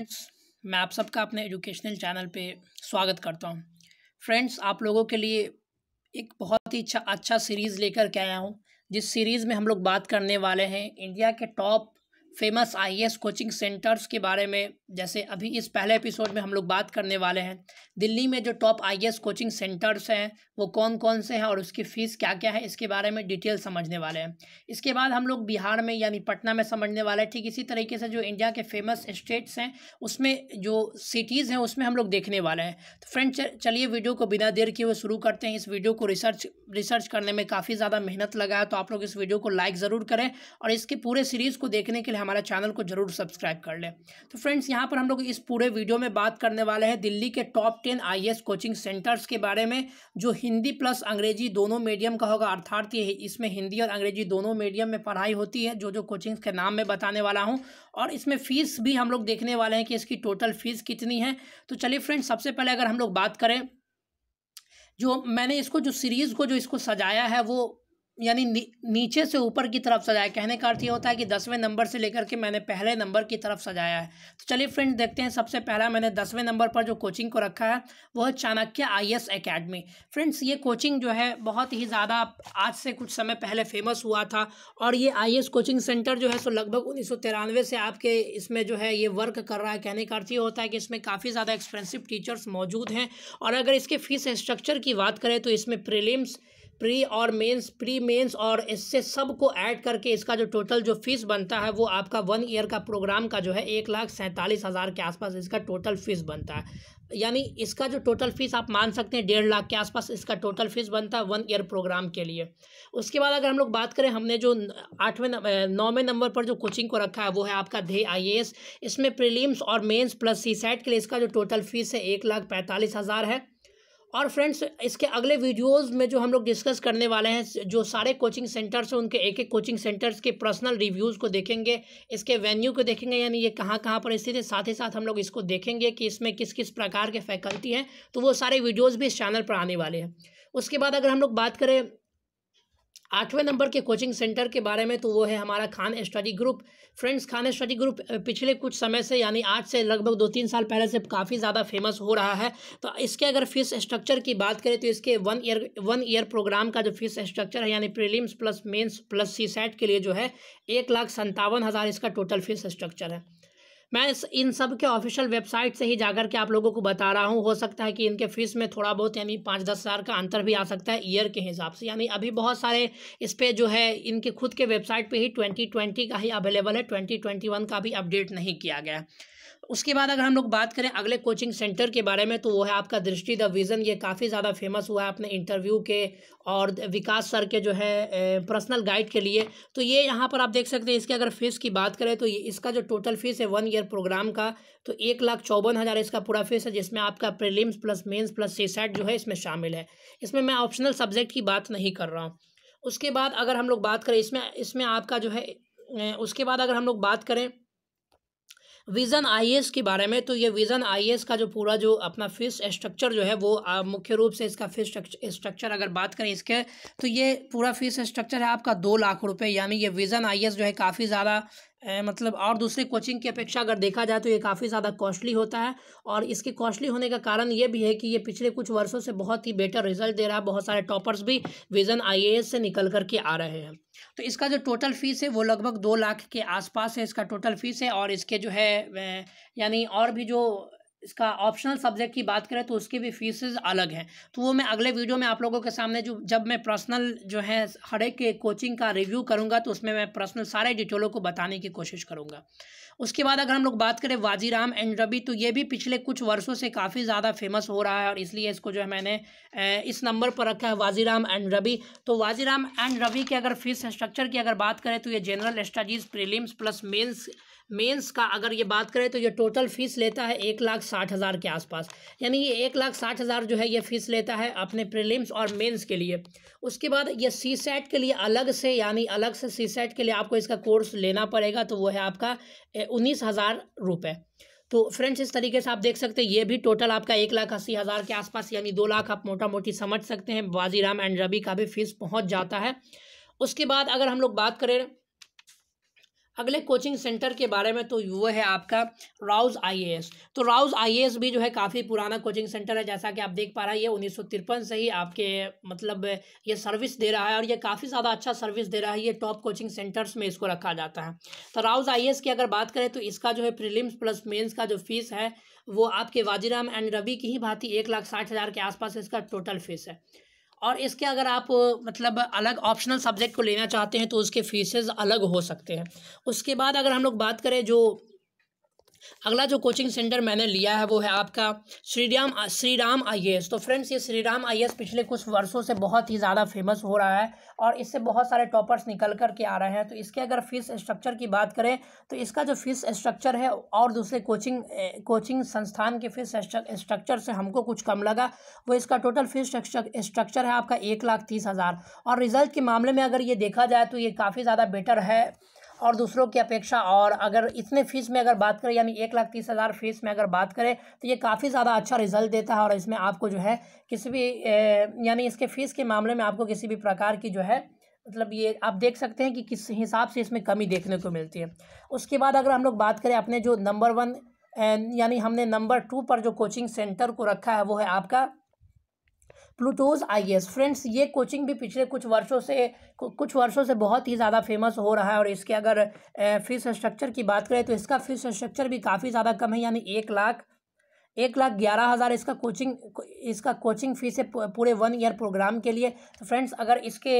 friends मैं आप सबका अपने एजुकेशनल चैनल पे स्वागत करता हूँ फ्रेंड्स आप लोगों के लिए एक बहुत ही अच्छा अच्छा सीरीज़ लेकर के आया हूँ जिस सीरीज़ में हम लोग बात करने वाले हैं इंडिया के top famous I coaching centres के बारे में जैसे अभी इस पहले एपिसोड में हम लोग बात करने वाले हैं दिल्ली में जो टॉप आईएएस कोचिंग सेंटर्स हैं वो कौन कौन से हैं और उसकी फ़ीस क्या क्या है इसके बारे में डिटेल समझने वाले हैं इसके बाद हम लोग बिहार में यानी पटना में समझने वाले हैं ठीक इसी तरीके से जो इंडिया के फेमस स्टेट्स हैं उसमें जो सिटीज़ हैं उसमें हम लोग देखने वाले हैं तो फ्रेंड चलिए वीडियो को बिना देर किए हुए शुरू करते हैं इस वीडियो को रिसर्च रिसर्च करने में काफ़ी ज़्यादा मेहनत लगा है तो आप लोग इस वीडियो को लाइक ज़रूर करें और इसके पूरे सीरीज़ को देखने के लिए हमारे चैनल को ज़रूर सब्सक्राइब कर लें तो फ्रेंड्स यहाँ यहाँ पर हम लोग इस पूरे वीडियो में बात करने वाले हैं दिल्ली के top ten I coaching centres के बारे में जो हिंदी प्लस अंग्रेजी दोनों मीडियम का होगा अर्थात ये इसमें हिंदी और अंग्रेजी दोनों मीडियम में पढ़ाई होती है जो जो कोचिंग्स के नाम मैं बताने वाला हूँ और इसमें फ़ीस भी हम लोग देखने वाले हैं कि इसकी टोटल फ़ीस कितनी है तो चलिए फ्रेंड सबसे पहले अगर हम लोग बात करें जो मैंने इसको जो सीरीज़ को जो इसको सजाया है वो यानी नी, नीचे से ऊपर की तरफ सजाया कहने का अर्थ ये होता है कि दसवें नंबर से लेकर के मैंने पहले नंबर की तरफ सजाया है तो चलिए फ्रेंड्स देखते हैं सबसे पहला मैंने दसवें नंबर पर जो कोचिंग को रखा है वो है Chanakya IAS academy friends ये कोचिंग जो है बहुत ही ज़्यादा आज से कुछ समय पहले फेमस हुआ था और ये आई कोचिंग सेंटर जो है सो लगभग उन्नीस से आपके इसमें जो है ये वर्क कर रहा है कहने का अर्थ ये होता है कि इसमें काफ़ी ज़्यादा एक्सपेंसिव टीचर्स मौजूद हैं और अगर इसके फीस स्ट्रक्चर की बात करें तो इसमें प्रिलिम्स प्री और मेंस प्री मेंस और इससे सब को ऐड करके इसका जो टोटल जो फीस बनता है वो आपका वन ईयर का प्रोग्राम का जो है एक लाख सैंतालीस हज़ार के आसपास इसका टोटल फीस बनता है यानी इसका जो टोटल फीस आप मान सकते हैं डेढ़ लाख के आसपास इसका टोटल फीस बनता है वन ईयर प्रोग्राम के लिए उसके बाद अगर हम लोग बात करें हमने जो आठवें नौवें नंबर पर जो कोचिंग को रखा है वो है आपका धे आई इसमें प्रीलिम्स और मेंस प्लस सी के लिए इसका जो टोटल फीस है एक लाख पैंतालीस हज़ार है और फ्रेंड्स इसके अगले वीडियोस में जो हम लोग डिस्कस करने वाले हैं जो सारे कोचिंग सेंटर्स हैं उनके एक एक कोचिंग सेंटर्स के पर्सनल रिव्यूज़ को देखेंगे इसके वेन्यू को देखेंगे यानी ये कहाँ कहाँ पर स्थित है साथ ही साथ हम लोग इसको देखेंगे कि इसमें किस किस प्रकार के फैकल्टी हैं तो वो सारे वीडियोज़ भी इस चैनल पर आने वाले हैं उसके बाद अगर हम लोग बात करें आठवें नंबर के कोचिंग सेंटर के बारे में तो वो है हमारा Khan study group friends Khan study group पिछले कुछ समय से यानी आज से लगभग दो तीन साल पहले से काफ़ी ज़्यादा फेमस हो रहा है तो इसके अगर फीस स्ट्रक्चर की बात करें तो इसके one year one year program का जो फीस स्ट्रक्चर है यानी prelims plus mains plus CSAT के लिए जो है एक लाख संतावन हज़ार इसका टोटल फीस स्ट्रक्चर है मैं इन सब के ऑफिशियल वेबसाइट से ही जाकर के आप लोगों को बता रहा हूँ हो सकता है कि इनके फीस में थोड़ा बहुत यानी पाँच दस हज़ार का अंतर भी आ सकता है ईयर के हिसाब से यानी अभी बहुत सारे इस पर जो है इनके खुद के वेबसाइट पर ही ट्वेंटी ट्वेंटी का ही अवेलेबल है ट्वेंटी ट्वेंटी वन का भी अपडेट नहीं किया गया उसके बाद अगर हम लोग बात करें अगले कोचिंग सेंटर के बारे में तो वो है आपका दृष्टि द विज़न ये काफ़ी ज़्यादा फेमस हुआ है अपने इंटरव्यू के और विकास सर के जो है पर्सनल गाइड के लिए तो ये यहाँ पर आप देख सकते हैं इसके अगर फ़ीस की बात करें तो ये इसका जो टोटल फ़ीस है वन ईयर प्रोग्राम का तो एक लाख चौवन हज़ार इसका पूरा फ़ीस है जिसमें आपका prelims plus mains plus CSAT जो है इसमें शामिल है इसमें मैं ऑप्शनल सब्जेक्ट की बात नहीं कर रहा हूँ उसके बाद अगर हम लोग बात करें इसमें इसमें आपका जो है उसके बाद अगर हम लोग बात करें विज़न आईएएस के बारे में तो ये विज़न आईएएस का जो पूरा जो अपना फीस स्ट्रक्चर जो है वो मुख्य रूप से इसका फीस स्ट्रक्चर अगर बात करें इसके तो ये पूरा फीस स्ट्रक्चर है आपका दो लाख रुपये यानी ये विज़न आईएएस जो है काफ़ी ज़्यादा मतलब और दूसरे कोचिंग की अपेक्षा अगर देखा जाए तो ये काफ़ी ज़्यादा कॉस्टली होता है और इसके कॉस्टली होने का कारण ये भी है कि ये पिछले कुछ वर्षों से बहुत ही बेटर रिजल्ट दे रहा है बहुत सारे टॉपर्स भी विजन आईएएस से निकल करके आ रहे हैं तो इसका जो टोटल फीस है वो लगभग दो लाख के आसपास है इसका टोटल फीस है और इसके जो है यानी और भी जो इसका ऑप्शनल सब्जेक्ट की बात करें तो उसकी भी फीसेज अलग हैं तो वो मैं अगले वीडियो में आप लोगों के सामने जो जब मैं पर्सनल जो है हर एक कोचिंग का रिव्यू करूँगा तो उसमें मैं पर्सनल सारे डिटेलों को बताने की कोशिश करूँगा उसके बाद अगर हम लोग बात करें वाजीराम एंड रबी तो ये भी पिछले कुछ वर्षों से काफ़ी ज़्यादा फेमस हो रहा है और इसलिए इसको जो है मैंने इस नंबर पर रखा है वाजीराम एंड रबी तो वाजीराम एंड रबी की अगर फीस स्ट्रक्चर की अगर बात करें तो ये general studies prelims plus mains mains का अगर ये बात करें तो ये टोटल फ़ीस लेता है एक लाख साठ हज़ार के आसपास यानी ये एक लाख साठ हज़ार जो है ये फ़ीस लेता है अपने प्रीलिम्स और मेंस के लिए उसके बाद ये सी सेट के लिए अलग से यानी अलग से सी सेट के लिए आपको इसका कोर्स लेना पड़ेगा तो वो है आपका उन्नीस हज़ार रुपये तो फ्रेंड्स इस तरीके से आप देख सकते हैं ये भी टोटल आपका एक लाख अस्सी हज़ार के आसपास यानी दो लाख आप मोटा मोटी समझ सकते हैं बाजीराम एंड रबी का भी फीस पहुंच जाता है उसके बाद अगर हम लोग बात करें अगले कोचिंग सेंटर के बारे में तो वो है आपका राउज आईएएस तो राउज आईएएस भी जो है काफ़ी पुराना कोचिंग सेंटर है जैसा कि आप देख पा रहे हैं ये उन्नीस से ही आपके मतलब ये सर्विस दे रहा है और ये काफ़ी ज़्यादा अच्छा सर्विस दे रहा है ये टॉप कोचिंग सेंटर्स में इसको रखा जाता है तो राउज आई की अगर बात करें तो इसका जो है प्रिलिम्स प्लस मेन्स का जो फीस है वो आपके वाजीराम एंड रवि की ही भांति एक लाख साठ हज़ार के आसपास इसका टोटल फीस है और इसके अगर आप मतलब अलग ऑप्शनल सब्जेक्ट को लेना चाहते हैं तो उसके फीसेस अलग हो सकते हैं उसके बाद अगर हम लोग बात करें जो अगला जो कोचिंग सेंटर मैंने लिया है वो है आपका श्री राम श्री राम आई तो फ्रेंड्स ये श्री राम आई पिछले कुछ वर्षों से बहुत ही ज़्यादा फेमस हो रहा है और इससे बहुत सारे टॉपर्स निकल कर के आ रहे हैं तो इसके अगर फीस स्ट्रक्चर की बात करें तो इसका जो फीस स्ट्रक्चर है और दूसरे कोचिंग कोचिंग संस्थान के फीस स्ट्रक्चर से हमको कुछ कम लगा वो इसका टोटल फीस स्ट्रक्चर है आपका एक लाख तीस हज़ार और रिज़ल्ट के मामले में अगर ये देखा जाए तो ये काफ़ी ज़्यादा बेटर है और दूसरों की अपेक्षा और अगर इतने फीस में अगर बात करें यानी एक लाख तीस हज़ार फीस में अगर बात करें तो ये काफ़ी ज़्यादा अच्छा रिजल्ट देता है और इसमें आपको जो है किसी भी यानी इसके फ़ीस के मामले में आपको किसी भी प्रकार की जो है मतलब ये आप देख सकते हैं कि किस हिसाब से इसमें कमी देखने को मिलती है उसके बाद अगर हम लोग बात करें अपने जो नंबर वन यानी हमने नंबर टू पर जो कोचिंग सेंटर को रखा है वो है आपका प्लूटोज आई एस फ्रेंड्स ये कोचिंग भी पिछले कुछ वर्षों से कुछ वर्षों से बहुत ही ज़्यादा फेमस हो रहा है और इसके अगर फीस स्ट्रक्चर की बात करें तो इसका फीस स्ट्रक्चर भी काफ़ी ज़्यादा कम है यानी एक लाख एक लाख ग्यारह हज़ार इसका कोचिंग इसका कोचिंग फीस है पूरे वन ईयर प्रोग्राम के लिए तो फ्रेंड्स अगर इसके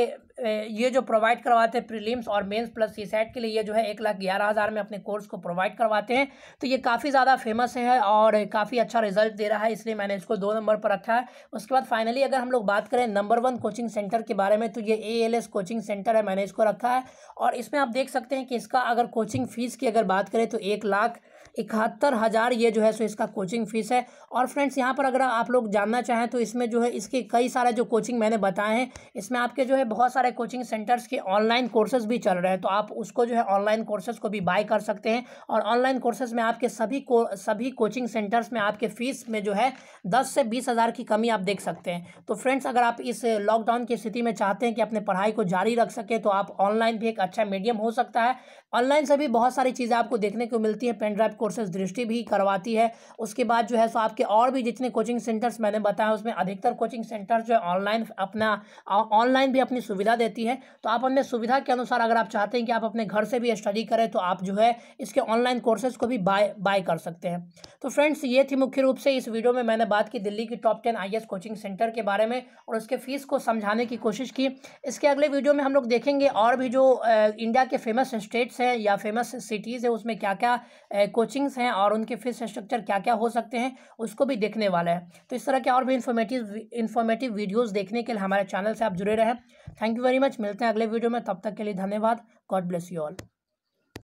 ये जो प्रोवाइड करवाते हैं प्रीलिम्स और मेंस प्लस सी सेट के लिए ये जो है एक लाख ग्यारह हज़ार में अपने कोर्स को प्रोवाइड करवाते हैं तो ये काफ़ी ज़्यादा फेमस है और काफ़ी अच्छा रिजल्ट दे रहा है इसलिए मैंने इसको दो नंबर पर रखा है उसके बाद फाइनली अगर हम लोग बात करें नंबर वन कोचिंग सेंटर के बारे में तो ये ए कोचिंग सेंटर है मैंने इसको रखा है और इसमें आप देख सकते हैं कि इसका अगर कोचिंग फ़ीस की अगर बात करें तो एक लाख इकहत्तर हज़ार ये जो है सो इसका कोचिंग फीस है और फ्रेंड्स यहाँ पर अगर आप लोग जानना चाहें तो इसमें जो है इसके कई सारे जो कोचिंग मैंने बताए हैं इसमें आपके जो है बहुत सारे कोचिंग सेंटर्स के ऑनलाइन कोर्सेज भी चल रहे हैं तो आप उसको जो है ऑनलाइन कोर्सेज को भी बाय कर सकते हैं और ऑनलाइन कोर्सेज में आपके सभी को सभी कोचिंग सेंटर्स में आपके फ़ीस में जो है दस से बीस हज़ार की कमी आप देख सकते हैं तो फ्रेंड्स अगर आप इस लॉकडाउन की स्थिति में चाहते हैं कि अपने पढ़ाई को जारी रख सकें तो आप ऑनलाइन भी एक अच्छा मीडियम हो सकता है ऑनलाइन से भी बहुत सारी चीज़ें आपको देखने को मिलती हैं पेनड्राइव को कोर्सेज दृष्टि भी करवाती है उसके बाद जो है सो आपके और भी जितने कोचिंग सेंटर्स मैंने बताया उसमें अधिकतर कोचिंग सेंटर जो है ऑनलाइन अपना ऑनलाइन भी अपनी सुविधा देती है तो आप अपने सुविधा के अनुसार अगर आप चाहते हैं कि आप अपने घर से भी स्टडी करें तो आप जो है इसके ऑनलाइन कोर्सेज को भी बाय बाय कर सकते हैं तो फ्रेंड्स ये थी मुख्य रूप से इस वीडियो में मैंने बात की दिल्ली की top ten I coaching centre के बारे में और उसके फीस को समझाने की कोशिश की इसके अगले वीडियो में हम लोग देखेंगे और भी जो इंडिया के फेमस स्टेट्स हैं या फेमस सिटीज़ है उसमें क्या क्या कोचिंग कोचिंग्स हैं और उनके फीस स्ट्रक्चर क्या क्या हो सकते हैं उसको भी देखने वाला है तो इस तरह के और भी इन्फॉर्मेटिव इन्फॉर्मेटिव वीडियोज़ देखने के लिए हमारे चैनल से आप जुड़े रहें थैंक यू वेरी मच मिलते हैं अगले वीडियो में तब तक के लिए धन्यवाद गॉड ब्लेस यू ऑल